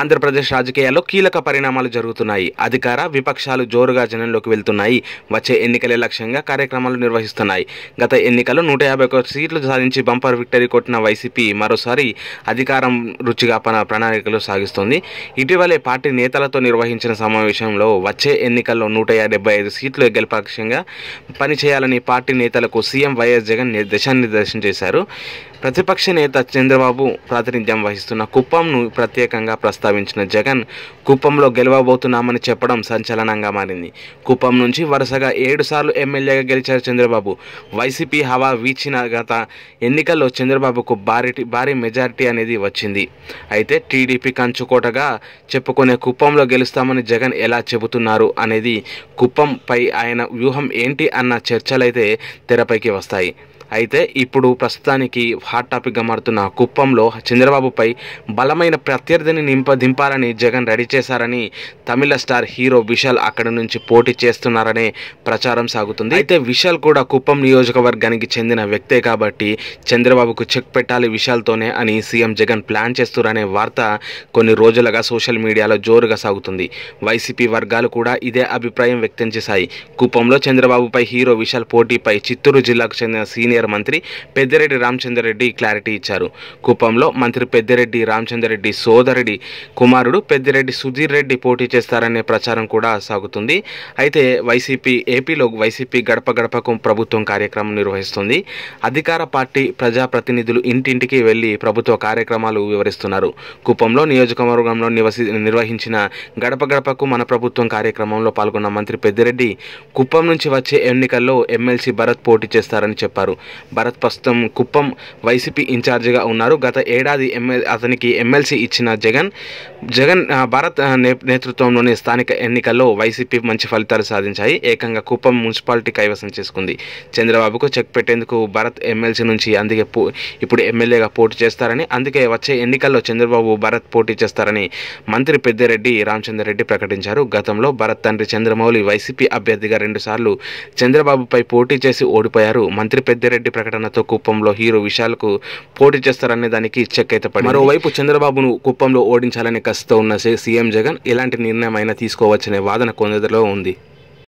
ఆంధ్రప్రదేశ్ రాజకీయాల్లో కీలక పరిణామాలు జరుగుతున్నాయి అధికార విపక్షాలు జోరుగా జనంలోకి వెళ్తున్నాయి వచ్చే ఎన్నికలే లక్ష్యంగా కార్యక్రమాలు నిర్వహిస్తున్నాయి గత ఎన్నికలు నూట యాభై ఒక సీట్లు సాధించి బంపర్ విక్టరీ కొట్టిన వైసీపీ మరోసారి అధికారం రుచిగా పన ప్రణాళికలు సాగిస్తోంది ఇటీవలే పార్టీ నేతలతో నిర్వహించిన సమావేశంలో వచ్చే ఎన్నికల్లో నూట డెబ్బై ఐదు సీట్లు గెలుపక్షంగా పనిచేయాలని పార్టీ నేతలకు సీఎం వైఎస్ జగన్ దిశానిర్దేశం చేశారు ప్రతిపక్ష నేత చంద్రబాబు ప్రాతినిధ్యం వహిస్తున్న కుప్పంను ప్రత్యేకంగా ప్రస్తావించిన జగన్ కుప్పంలో గెలవబోతున్నామని చెప్పడం సంచలనంగా మారింది కుప్పం నుంచి వరుసగా ఏడు సార్లు ఎమ్మెల్యేగా గెలిచారు చంద్రబాబు వైసీపీ హవా వీచిన గత ఎన్నికల్లో చంద్రబాబుకు భారీ భారీ మెజారిటీ అనేది వచ్చింది అయితే టీడీపీ కంచుకోటగా చెప్పుకునే కుప్పంలో గెలుస్తామని జగన్ ఎలా చెబుతున్నారు అనేది కుప్పంపై ఆయన వ్యూహం ఏంటి అన్న చర్చలైతే తెరపైకి వస్తాయి అయితే ఇప్పుడు ప్రస్తుతానికి హాట్ టాపిక్గా మారుతున్న కుప్పంలో చంద్రబాబుపై బలమైన ప్రత్యర్థిని నింప దింపాలని జగన్ రెడీ చేశారని తమిళ స్టార్ హీరో విశాల్ అక్కడి నుంచి పోటీ చేస్తున్నారనే ప్రచారం సాగుతుంది అయితే విశాల్ కూడా కుప్పం నియోజకవర్గానికి చెందిన వ్యక్తే కాబట్టి చంద్రబాబుకు చెక్ పెట్టాలి విశాల్తోనే అని సీఎం జగన్ ప్లాన్ చేస్తున్నారనే వార్త కొన్ని రోజులుగా సోషల్ మీడియాలో జోరుగా సాగుతుంది వైసీపీ వర్గాలు కూడా ఇదే అభిప్రాయం వ్యక్తం చేశాయి కుప్పంలో చంద్రబాబుపై హీరో విశాల్ పోటీపై చిత్తూరు జిల్లాకు చెందిన సీనియర్ సీనియర్ మంత్రి పెద్దిరెడ్డి రామచంద్రరెడ్డి క్లారిటీ ఇచ్చారు కుప్పంలో మంత్రి పెద్దిరెడ్డి రామచంద్రరెడ్డి సోదరుడి కుమారుడు పెద్దిరెడ్డి సుధీర్ రెడ్డి పోటీ చేస్తారనే ప్రచారం కూడా సాగుతుంది అయితే వైసీపీ ఏపీలో వైసీపీ గడప గడపకు ప్రభుత్వం కార్యక్రమం నిర్వహిస్తుంది అధికార పార్టీ ప్రజాప్రతినిధులు ఇంటింటికి వెళ్లి ప్రభుత్వ కార్యక్రమాలు వివరిస్తున్నారు కుప్పంలో నియోజకవర్గంలో నివసి నిర్వహించిన గడప గడపకు మన ప్రభుత్వం కార్యక్రమంలో పాల్గొన్న మంత్రి పెద్దిరెడ్డి కుప్పం నుంచి వచ్చే ఎన్నికల్లో ఎమ్మెల్సీ భరత్ పోటీ చేస్తారని చెప్పారు భరత్ ప్రస్తుతం కుప్పం వైసీపీ ఇన్ఛార్జిగా ఉన్నారు గత ఏడాది ఎమ్మెల్ అతనికి ఎమ్మెల్సీ ఇచ్చిన జగన్ జగన్ భరత్ నేతృత్వంలోని స్థానిక ఎన్నికల్లో వైసీపీ మంచి ఫలితాలు సాధించాయి ఏకంగా కుప్పం మున్సిపాలిటీ కైవసం చేసుకుంది చంద్రబాబుకు చెక్ పెట్టేందుకు భరత్ ఎమ్మెల్సీ నుంచి అందుకే ఇప్పుడు ఎమ్మెల్యేగా పోటీ చేస్తారని అందుకే వచ్చే ఎన్నికల్లో చంద్రబాబు భరత్ పోటీ చేస్తారని మంత్రి పెద్దిరెడ్డి రామచంద్రరెడ్డి ప్రకటించారు గతంలో భరత్ తండ్రి చంద్రమౌళి వైసీపీ అభ్యర్థిగా రెండుసార్లు చంద్రబాబుపై పోటీ చేసి ఓడిపోయారు మంత్రి పెద్దిరెడ్డి రెడ్డి ప్రకటనతో కుప్పంలో హీరో విశాల్కు పోటీ చేస్తారనే దానికి చెక్ అయితే పడింది మరోవైపు చంద్రబాబును కుప్పంలో ఓడించాలనే కసితో ఉన్న సీఎం జగన్ ఇలాంటి నిర్ణయం అయినా తీసుకోవచ్చనే వాదన కొందరిలో ఉంది